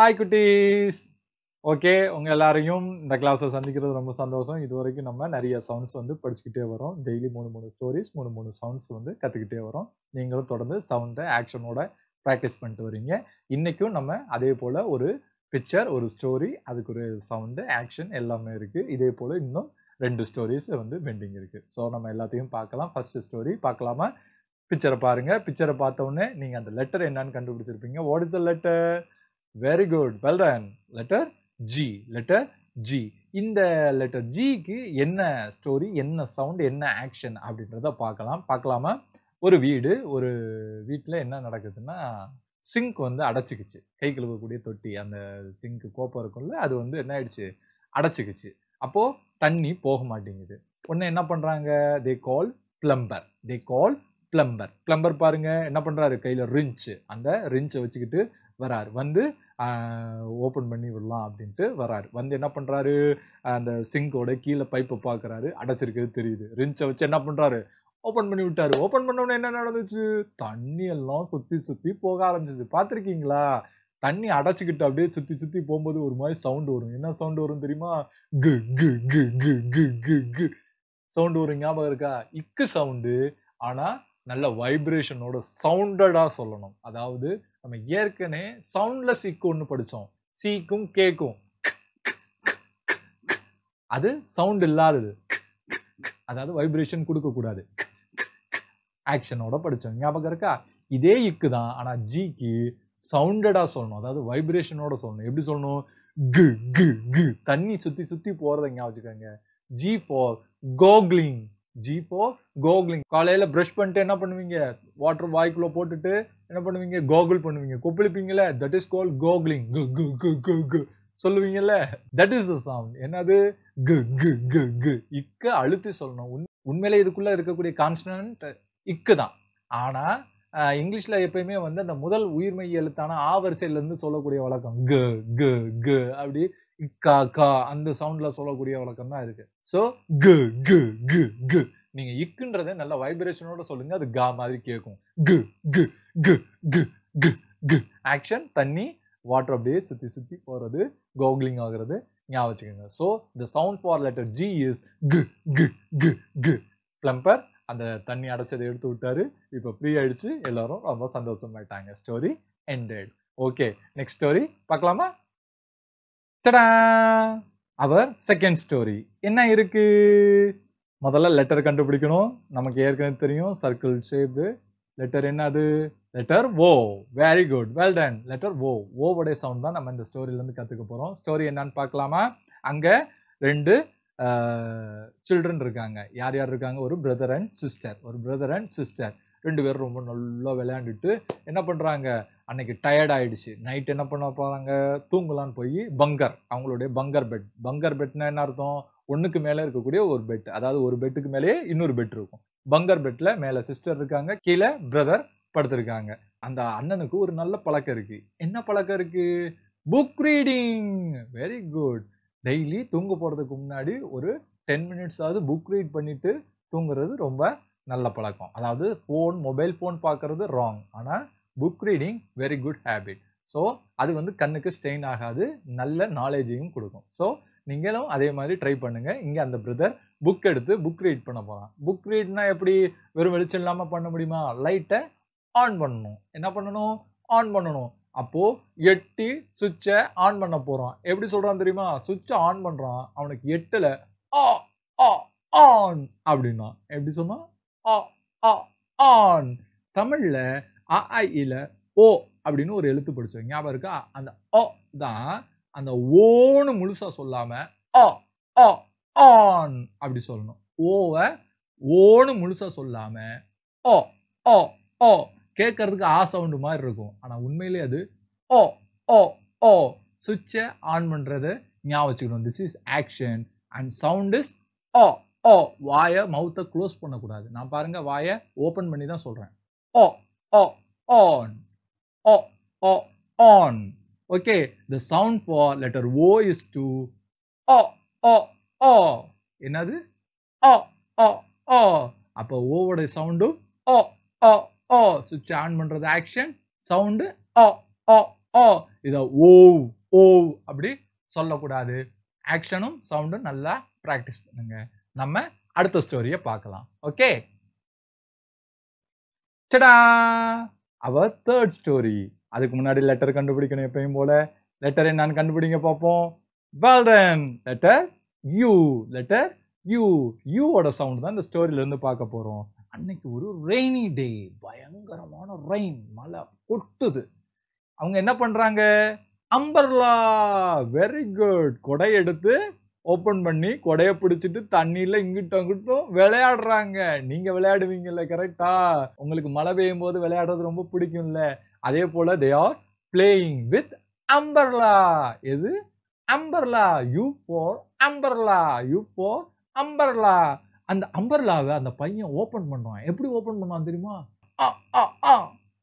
Hi குட்டீஸ் okay உங்கள் எல்லாரையும் இந்த கிளாஸை சந்திக்கிறது ரொம்ப சந்தோஷம் இது வரைக்கும் நம்ம நிறைய சவுண்ட்ஸ் வந்து படிச்சுக்கிட்டே வரோம் டெய்லி மூணு மூணு ஸ்டோரிஸ் மூணு மூணு சவுண்ட்ஸ் வந்து கற்றுக்கிட்டே வரோம் நீங்களும் தொடர்ந்து சவுண்டை ஆக்ஷனோட ப்ராக்டிஸ் பண்ணிட்டு வரீங்க இன்றைக்கும் நம்ம அதே போல் ஒரு பிக்சர் ஒரு ஸ்டோரி அதுக்கு ஒரு சவுண்டு ஆக்ஷன் எல்லாமே இருக்குது இதே போல் இன்னும் ரெண்டு ஸ்டோரிஸ் வந்து பெண்டிங் இருக்குது ஸோ நம்ம எல்லாத்தையும் பார்க்கலாம் ஃபஸ்ட்டு ஸ்டோரி பார்க்கலாமா பிக்சரை பாருங்கள் பிக்சரை பார்த்தோன்னே நீங்கள் அந்த லெட்டர் என்னன்னு கண்டுபிடிச்சிருப்பீங்க what the letter very good well done letter G letter G இந்த லெட்டர் ஜிக்கு என்ன ஸ்டோரி என்ன சவுண்ட் என்ன ஆக்ஷன் அப்படின்றத பார்க்கலாம் பார்க்கலாமா ஒரு வீடு ஒரு வீட்டில் என்ன நடக்குதுன்னா சிங்க் வந்து அடைச்சிக்குச்சு கை கழுவக்கூடிய தொட்டி அந்த சிங்க்கு கோப்பம் இருக்கும்ல அது வந்து என்ன ஆயிடுச்சு அடைச்சிக்குச்சு அப்போது தண்ணி போக மாட்டேங்குது ஒன்று என்ன பண்ணுறாங்க they call plumber they call plumber plumber பாருங்க என்ன பண்ணுறாரு கையில் ரிஞ்சு அந்த ரிஞ்சை வச்சுக்கிட்டு வரார் வந்து ஓப்பன் பண்ணி விடலாம் அப்படின்ட்டு வராரு வந்து என்ன பண்ணுறாரு அந்த சிங்கோட கீழே பைப்பை பார்க்குறாரு அடைச்சிருக்கிறது தெரியுது ரிஞ்சை வச்சு என்ன பண்ணுறாரு ஓப்பன் பண்ணி விட்டாரு ஓப்பன் உடனே என்ன நடந்துச்சு தண்ணி எல்லாம் சுற்றி சுற்றி போக ஆரம்பிச்சிது பார்த்துருக்கீங்களா தண்ணி அடைச்சிக்கிட்டு அப்படியே சுற்றி சுற்றி போகும்போது ஒரு மாதிரி சவுண்டு வரும் என்ன சவுண்டு வரும் தெரியுமா கு கு கு கு கு கு கு சவுண்டு வரும் ஞாபகம் இருக்கா இக்கு சவுண்டு ஆனால் நல்ல வைப்ரேஷனோட சவுண்டடாக சொல்லணும் அதாவது நம்ம ஏற்கனவே சவுண்ட்லெஸ் இக்குன்னு படித்தோம் சீக்கும் கேக்கும் அது சவுண்ட் இல்லாதது அதாவது வைப்ரேஷன் கொடுக்கக்கூடாது ஆக்ஷனோட படித்தோம் ஞாபகம் இருக்கா இதே இக்கு தான் ஆனால் ஜிக்கு சவுண்டடாக சொல்லணும் அதாவது வைப்ரேஷனோட சொல்லணும் எப்படி சொல்லணும் கு கு கு தண்ணி சுற்றி சுற்றி போகிறத ஞாபகம் வச்சுக்கோங்க ஜி ஃபார் கோக்லிங் ஜீப்போ கோகுலிங் காலையில் ப்ரஷ் பண்ணிட்டு என்ன பண்ணுவீங்க வாட்டர் வாய்க்குள்ளே போட்டுட்டு என்ன பண்ணுவீங்க கோகுல் பண்ணுவீங்க கொப்பளிப்பீங்களே தட் இஸ் கால் கோகுலிங் கு கு கு கு சொல்லுவீங்கல்ல தட் இஸ் த சவுண்ட் என்னது கு கு கு கு இக்க அழுத்தி சொல்லணும் உண் உண்மையிலே இதுக்குள்ளே இருக்கக்கூடிய கான்ஸ்டன்ட் இக்கு தான் ஆனால் இங்கிலீஷில் எப்பயுமே வந்து அந்த முதல் உயிர்மை எழுத்தான ஆ சொல்லக்கூடிய வழக்கம் கு கு கு அப்படி கா கா அந்த சவுண்ட்ல சொல்லக்கூடிய வழக்கம் தான் இருக்கு ஸோ கு கு கு கு நீங்க இக்குன்றதே நல்ல வைப்ரேஷனோட சொல்லுங்க அது கா மாதிரி கேட்கும் கு கு கு கு கு கு ஆக்ஷன் தண்ணி வாட்டர் அப்படியே சுத்தி சுத்தி போறது கோகுலிங் ஆகுறது ஞாபகம் வச்சுக்கோங்க so the sound for letter G is கு கு கு கு பிளம்பர் அந்த தண்ணி அடைச்சதை எடுத்து விட்டாரு இப்போ ஃப்ரீ ஆயிடுச்சு எல்லாரும் ரொம்ப சந்தோஷமாயிட்டாங்க story ended okay next story பார்க்கலாமா டடா அவர் செகண்ட் ஸ்டோரி என்ன இருக்கு முதல்ல லெட்டர் கண்டுபிடிக்கணும் நமக்கு ஏற்கனவே தெரியும் சர்க்கிள் ஷேப்பு லெட்டர் என்ன அது letter O very good well done letter O ஓவுடைய சவுண்ட் தான் நம்ம இந்த ஸ்டோரியிலேருந்து கற்றுக்க போகிறோம் ஸ்டோரி என்னன்னு பார்க்கலாமா அங்கே ரெண்டு சில்ட்ரன் இருக்காங்க யார் யார் இருக்காங்க ஒரு பிரதர் அண்ட் சிஸ்டர் ஒரு பிரதர் அண்ட் சிஸ்டர் ரெண்டு பேரும் ரொம்ப நல்லா விளையாண்டுட்டு என்ன பண்ணுறாங்க அன்னைக்கு டயர்ட் ஆயிடுச்சு நைட் என்ன பண்ண போகிறாங்க தூங்கலான்னு போய் பங்கர் அவங்களுடைய பங்கர் பெட் பங்கர் பெட்னா என்ன அர்த்தம் ஒன்றுக்கு மேலே இருக்கக்கூடிய ஒரு பெட் அதாவது ஒரு பெட்டுக்கு மேலேயே இன்னொரு பெட் இருக்கும் பங்கர் பெட்டில் மேலே சிஸ்டர் இருக்காங்க கீழே பிரதர் படுத்திருக்காங்க அந்த அண்ணனுக்கு ஒரு நல்ல பழக்கம் இருக்கு என்ன பழக்கம் இருக்கு book reading very good daily தூங்க போகிறதுக்கு முன்னாடி ஒரு டென் மினிட்ஸாவது புக் ரீட் பண்ணிட்டு தூங்குறது ரொம்ப நல்ல பழக்கம் அதாவது ஃபோன் மொபைல் ஃபோன் பார்க்குறது ராங் ஆனால் book reading very good habit so அது வந்து கண்ணுக்கு ஸ்டெயின் ஆகாது நல்ல நாலேஜையும் கொடுக்கும் ஸோ நீங்களும் அதே மாதிரி ட்ரை பண்ணுங்கள் இங்கே அந்த பிரதர் புக் எடுத்து புக் ரீட் பண்ண போகிறான் புக் ரீட்னா எப்படி வெறும் வெளிச்சம் இல்லாமல் பண்ண முடியுமா லைட்டை ஆன் பண்ணணும் என்ன பண்ணணும் ஆன் பண்ணணும் அப்போது எட்டி சுவிட்சை ஆன் பண்ண போகிறான் எப்படி சொல்கிறான் தெரியுமா சுவிட்சை ஆன் பண்ணுறான் அவனுக்கு எட்டில் ஆ ஆ ஆன் அப்படின்னா எப்படி சொன்னான் ஆ ஆ ஆன் தமிழில் அ ஐ இல ஓ அப்படின்னு ஒரு எழுத்து படிச்சோம் ஞாபகம் இருக்கா அந்த ஓ தான் அந்த ஓன்னு முழுசா சொல்லாம ஆன் அப்படி சொல்லணும் ஓவ ஓன்னு முழுசா சொல்லாம ஓ ஓ ஓ கேட்கறதுக்கு ஆ சவுண்டு மாதிரி இருக்கும் ஆனா உண்மையிலே அது ஓ ஓ ஓ சுவிட்சை ஆன் பண்றது ஞாபகம் வச்சுக்கணும் this is action and sound is O O வாயை மவுத்தை க்ளோஸ் பண்ணக்கூடாது நான் பாருங்க வாயை ஓப்பன் பண்ணி தான் சொல்றேன் ஓ ஓ on, o, o, on. Okay, the sound for letter O is to o, o, o. என்னது o, o, o. அப்போ ஓவோட சவுண்டு o, o, o. சுவிட்ச் ஆன் பண்றது action sound o, o, o. இத ஓ ஓ அப்படி சொல்லக்கூடாது ஆக்ஷனும் சவுண்டும் நல்லா ப்ராக்டிஸ் பண்ணுங்க நம்ம அடுத்த ஸ்டோரியை பார்க்கலாம் ஓகே டடா அவர் தேர்ட் ஸ்டோரி அதுக்கு முன்னாடி லெட்டர் கண்டுபிடிக்கணும் எப்பயும் போல லெட்டர் நான் கண்டுபிடிங்க பார்ப்போம் well done letter U letter U யூவோட சவுண்ட் தான் இந்த ஸ்டோரியில இருந்து பார்க்க போறோம் அன்னைக்கு ஒரு ரெய்னி டே பயங்கரமான ரெயின் மழை கொட்டுது அவங்க என்ன பண்றாங்க அம்பர்லா வெரி குட் கொடை எடுத்து ஓப்பன் பண்ணி கொடைய பிடிச்சிட்டு தண்ணியில இங்கிட்டும் அங்கிட்டும் விளையாடுறாங்க நீங்க விளையாடுவீங்கல்ல கரெக்டா உங்களுக்கு மழை பெய்யும் போது விளையாடுறது ரொம்ப பிடிக்கும்ல அதே போல they are playing with umbrella எது umbrella U for umbrella U for umbrella அந்த அம்பர்லாவை அந்த பையன் ஓப்பன் பண்ணுவான் எப்படி ஓப்பன் பண்ணுவான் தெரியுமா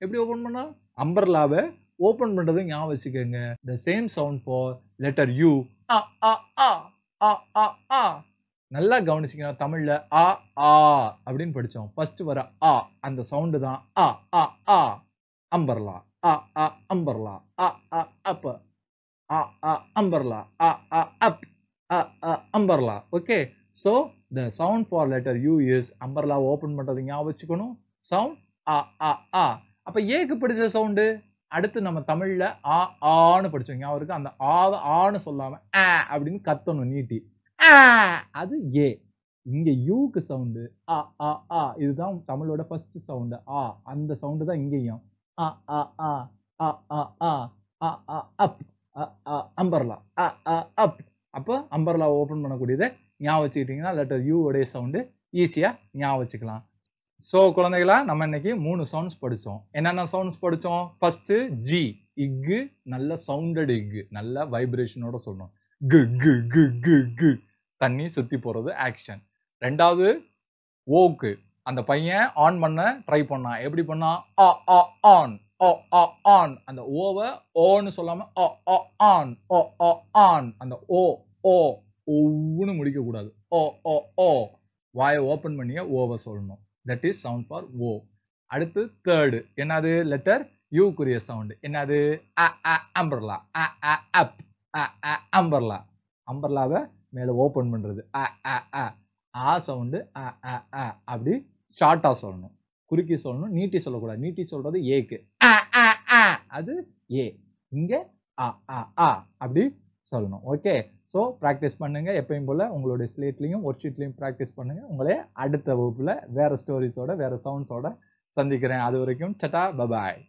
எப்படி ஓப்பன் பண்ணா அம்பர்லாவை ஓப்பன் பண்ணுறது ஞாபகம் வச்சுக்கோங்க the same sound for letter U ஆ ஆ ஆ ஆ ஆ ஆ நல்லா கவனிச்சிக்கணும் தமிழ்ல ஆ ஆ அப்படின்னு படிச்சோம் ஃபர்ஸ்ட் வர ஆ அந்த சவுண்டு தான் ஆ ஆ ஆ அம்பர்லா ஆ ஆ அம்பர்லா ஆ ஆ அப் ஆ ஆ அம்பர்லா ஆ ஆ அப் ஆ ஆ umbrella okay so the sound for letter U is umbrella open பண்ணுறது ஞாபகம் வச்சுக்கணும் சவுண்ட் ஆ ஆ ஆ அப்போ ஏக்கு பிடிச்ச சவுண்டு அடுத்து நம்ம தமிழில் ஆ ஆன்னு படிச்சோம் அவருக்கு அந்த ஆ ஆன்னு சொல்லாமல் ஆ அப்படின்னு கத்தணும் நீட்டி ஆ அது ஏ இங்கே யூக்கு சவுண்டு ஆ ஆ ஆ இதுதான் தமிழோட ஃபர்ஸ்ட் சவுண்டு ஆ அந்த சவுண்டு தான் இங்கேயும் ஆ ஆ ஆ ஆ ஆ ஆ ஆ ஆ அப் அம்பர்லா அ அப் அப்போ அம்பர்லா ஓப்பன் பண்ணக்கூடியதை ஞாபகம் வச்சுக்கிட்டிங்கன்னா லெட்டர் யூ உடைய சவுண்டு ஈஸியாக ஞாபகம் வச்சுக்கலாம் ஸோ குழந்தைகளா நம்ம இன்னைக்கு மூணு சவுண்ட்ஸ் படித்தோம் என்னென்ன சவுண்ட்ஸ் படித்தோம் ஃபர்ஸ்ட் ஜி இக்கு நல்ல சவுண்டட் இக்கு நல்ல வைப்ரேஷனோட சொல்லணும் கு கு கு கு கு தண்ணி சுற்றி போகிறது ஆக்ஷன் ரெண்டாவது ஓக்கு அந்த பையன் ஆன் பண்ண ட்ரை பண்ணான் எப்படி பண்ணான் ஆ ஆ ஆன் ஓ ஆ ஆன் அந்த ஓவை ஓன்னு சொல்லாமல் ஆ ஆ ஆன் ஓ ஆ ஆன் அந்த ஓ ஓ ஒவ்வொன்னு முடிக்கக்கூடாது ஓ ஓ ஓ வாயை ஓப்பன் பண்ணியே ஓவை சொல்லணும் that is sound for O அடுத்து தேர்டு என்னது லெட்டர் யூக்குரிய சவுண்டு என்னது அ அ அம்பர்லா அ அ அப் அ அ அம்பர்லா அம்பர்லாவை மேலே ஓப்பன் பண்ணுறது அ அ அ ஆ சவுண்டு அ அ அ அப்படி ஷார்ட்டாக சொல்லணும் குறுக்கி சொல்லணும் நீட்டி சொல்லக்கூடாது நீட்டி சொல்கிறது ஏக்கு அ அது ஏ இங்கே அ அ அ அப்படி சொல்லணும் ஓகே ஸோ ப்ராக்டிஸ் பண்ணுங்கள் எப்பயும் போல் உங்களுடைய ஸ்லேட்லேயும் ஒர்க் ஷீட்லேயும் ப்ராக்டிஸ் பண்ணுங்கள் உங்களே அடுத்த வகுப்பில் வேறு ஸ்டோரிஸோட வேறு சவுண்ட்ஸோட சந்திக்கிறேன் அது வரைக்கும் டட்டா பபாய்